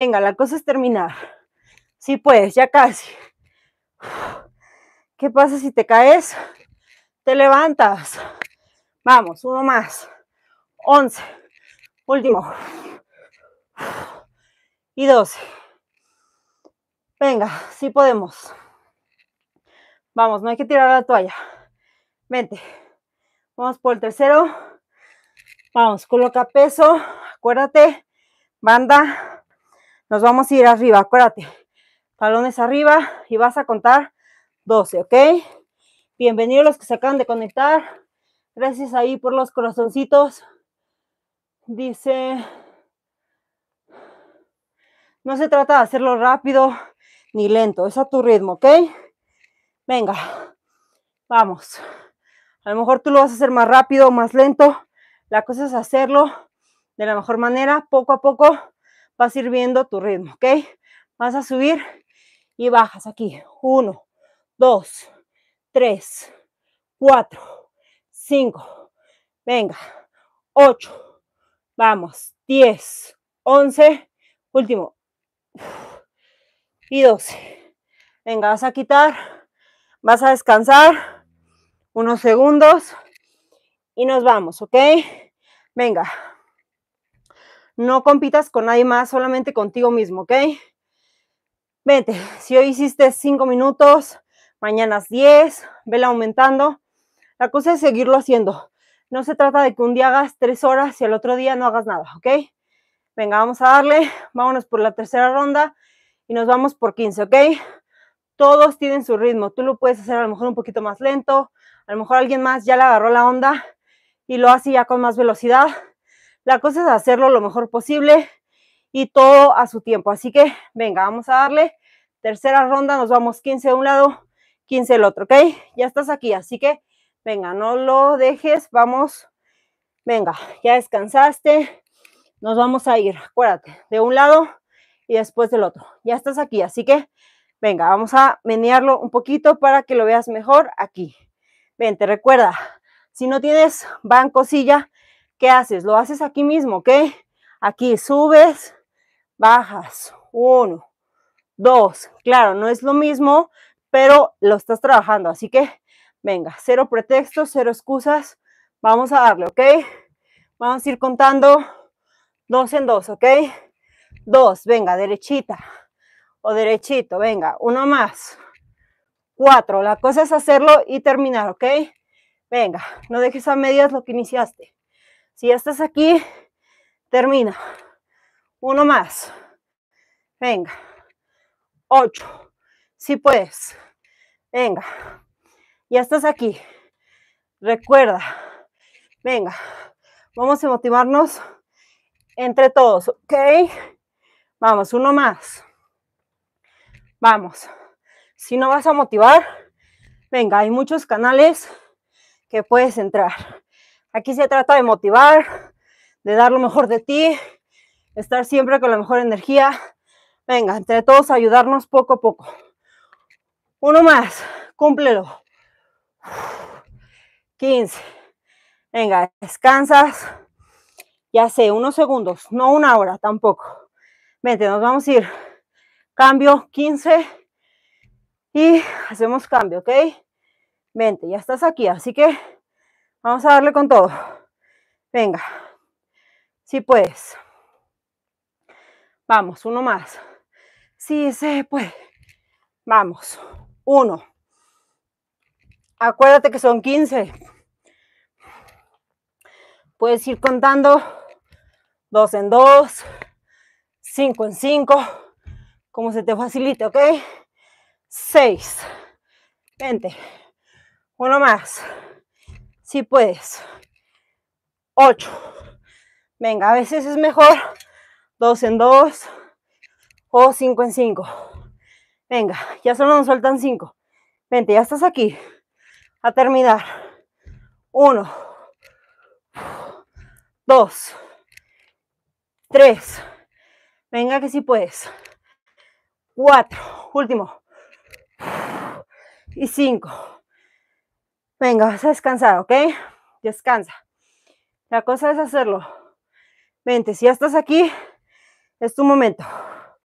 Venga, la cosa es terminar. Sí, puedes, ya casi. ¿Qué pasa si te caes? Te levantas. Vamos, uno más. Once. Último. Y doce. Venga, sí podemos. Vamos, no hay que tirar la toalla. Vente. Vamos por el tercero. Vamos, coloca peso. Acuérdate. Banda nos vamos a ir arriba, acuérdate. Palones arriba y vas a contar 12, ¿ok? Bienvenidos los que se acaban de conectar. Gracias ahí por los corazoncitos. Dice, no se trata de hacerlo rápido ni lento, es a tu ritmo, ¿ok? Venga, vamos. A lo mejor tú lo vas a hacer más rápido o más lento. La cosa es hacerlo de la mejor manera, poco a poco, vas a ir viendo tu ritmo, ¿ok? Vas a subir y bajas aquí. Uno, dos, tres, cuatro, cinco, venga, ocho, vamos, diez, once, último, y doce. Venga, vas a quitar, vas a descansar unos segundos y nos vamos, ¿ok? Venga, no compitas con nadie más, solamente contigo mismo, ¿ok? Vete, si hoy hiciste 5 minutos, mañana 10, vela aumentando. La cosa es seguirlo haciendo. No se trata de que un día hagas 3 horas y el otro día no hagas nada, ¿ok? Venga, vamos a darle, vámonos por la tercera ronda y nos vamos por 15, ¿ok? Todos tienen su ritmo, tú lo puedes hacer a lo mejor un poquito más lento, a lo mejor alguien más ya le agarró la onda y lo hace ya con más velocidad. La cosa es hacerlo lo mejor posible y todo a su tiempo. Así que venga, vamos a darle tercera ronda, nos vamos 15 de un lado, 15 del otro, ¿ok? Ya estás aquí, así que venga, no lo dejes, vamos, venga, ya descansaste, nos vamos a ir, acuérdate, de un lado y después del otro. Ya estás aquí, así que venga, vamos a menearlo un poquito para que lo veas mejor aquí. Vente, recuerda, si no tienes banco, silla, ¿Qué haces? Lo haces aquí mismo, ¿ok? Aquí subes, bajas, uno, dos. Claro, no es lo mismo, pero lo estás trabajando. Así que, venga, cero pretextos, cero excusas. Vamos a darle, ¿ok? Vamos a ir contando dos en dos, ¿ok? Dos, venga, derechita o derechito, venga, uno más. Cuatro, la cosa es hacerlo y terminar, ¿ok? Venga, no dejes a medias lo que iniciaste. Si ya estás aquí, termina. Uno más. Venga. Ocho. Si puedes. Venga. Ya estás aquí. Recuerda. Venga. Vamos a motivarnos entre todos, ¿ok? Vamos, uno más. Vamos. Si no vas a motivar, venga, hay muchos canales que puedes entrar. Aquí se trata de motivar, de dar lo mejor de ti, estar siempre con la mejor energía. Venga, entre todos ayudarnos poco a poco. Uno más, cúmplelo. 15. Venga, descansas. Ya sé, unos segundos, no una hora tampoco. Vente, nos vamos a ir. Cambio 15 y hacemos cambio, ¿ok? Vente, ya estás aquí, así que Vamos a darle con todo. Venga, si puedes. Vamos, uno más. Si se puede. Vamos, uno. Acuérdate que son 15. Puedes ir contando dos en dos, cinco en cinco, como se te facilite, ¿ok? Seis. Vente. Uno más si sí puedes. 8. Venga, a veces es mejor 2 en 2 o 5 en 5. Venga, ya solo nos sueltan 5. Vente, ya estás aquí. A terminar. 1. 2. 3. Venga, que si sí puedes. 4. Último. Y 5. Venga, vas a descansar, ¿ok? Descansa. La cosa es hacerlo. Vente, si ya estás aquí, es tu momento.